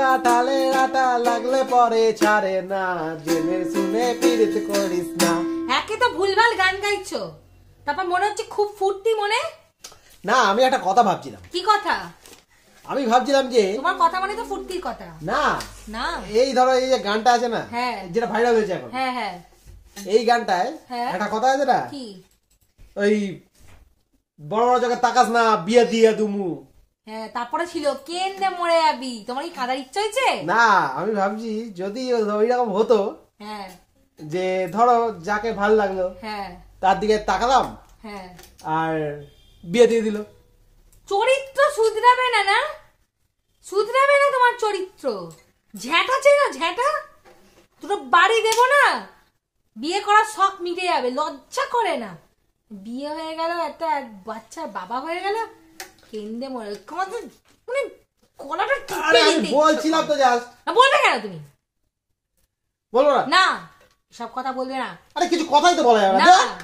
কাটালে আটা লাগলে পরে ছাড়ে না জেনে শুনে পীড়িত করিস না একে তো ভুলভাল গান গাইছো তারপর মনে হচ্ছে খুব ফুর্তি মনে না আমি একটা কথা ভাবছিলাম কি কথা আমি ভাবছিলাম যে তোমার কথা মানে তো ফুর্তির কথা না না এই ধরো এই যে গানটা আছে না হ্যাঁ যেটা ভাইরাল হয়েছে এখন হ্যাঁ হ্যাঁ এই গানটায় হ্যাঁ। একটা কথা আছে না কি ওই বড় বড় জায়গায় তাকাস না বিয়া দিয়া দুমু হ্যাঁ তারপরে ছিল কেন্দ্রে মরে যাবি তোমার কি কাঁদার ইচ্ছা হয়েছে না আমি ভাবছি যদি ওই রকম হতো হ্যাঁ যে ধরো যাকে ভাল লাগলো হ্যাঁ তার দিকে তাকালাম হ্যাঁ আর বিয়ে দিয়ে দিল চরিত্র শুধরাবে না না শুধরাবে না তোমার চরিত্র ঝ্যাটা চেনো ঝ্যাটা দুটো বাড়ি দেব না বিয়ে করার শখ মিটে যাবে লজ্জা করে না বিয়ে হয়ে গেল একটা বাচ্চার বাবা হয়ে গেল কেন্দে মরে তোমাদের মানে কলাটা টিপে দিতে বলছিলাম তো জাস্ট বলবে কেন তুমি বলো না না সব কথা বলবে না আরে কিছু কথাই তো বলা যাবে না